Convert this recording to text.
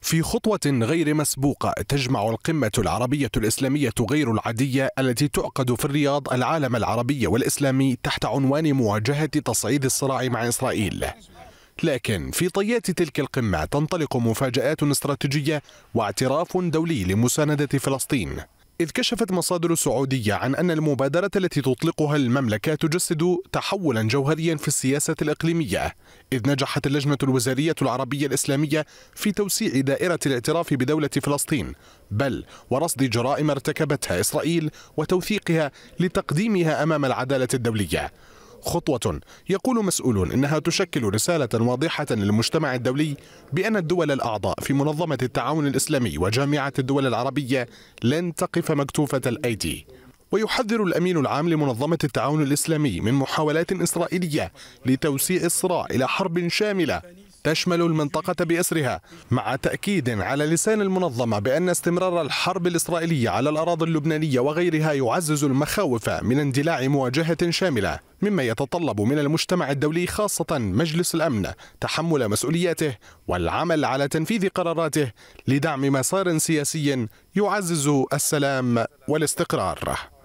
في خطوة غير مسبوقة تجمع القمة العربية الإسلامية غير العادية التي تعقد في الرياض العالم العربي والإسلامي تحت عنوان مواجهة تصعيد الصراع مع إسرائيل لكن في طيات تلك القمة تنطلق مفاجآت استراتيجية واعتراف دولي لمساندة فلسطين إذ كشفت مصادر سعودية عن أن المبادرة التي تطلقها المملكة تجسد تحولا جوهريا في السياسة الإقليمية إذ نجحت اللجنة الوزارية العربية الإسلامية في توسيع دائرة الاعتراف بدولة فلسطين بل ورصد جرائم ارتكبتها إسرائيل وتوثيقها لتقديمها أمام العدالة الدولية خطوة يقول مسؤولون إنها تشكل رسالة واضحة للمجتمع الدولي بأن الدول الأعضاء في منظمة التعاون الإسلامي وجامعة الدول العربية لن تقف مكتوفة الأيدي ويحذر الأمين العام لمنظمة التعاون الإسلامي من محاولات إسرائيلية لتوسيع الصراع إلى حرب شاملة تشمل المنطقة بأسرها مع تأكيد على لسان المنظمة بأن استمرار الحرب الإسرائيلية على الأراضي اللبنانية وغيرها يعزز المخاوف من اندلاع مواجهة شاملة مما يتطلب من المجتمع الدولي خاصة مجلس الأمن تحمل مسؤولياته والعمل على تنفيذ قراراته لدعم مسار سياسي يعزز السلام والاستقرار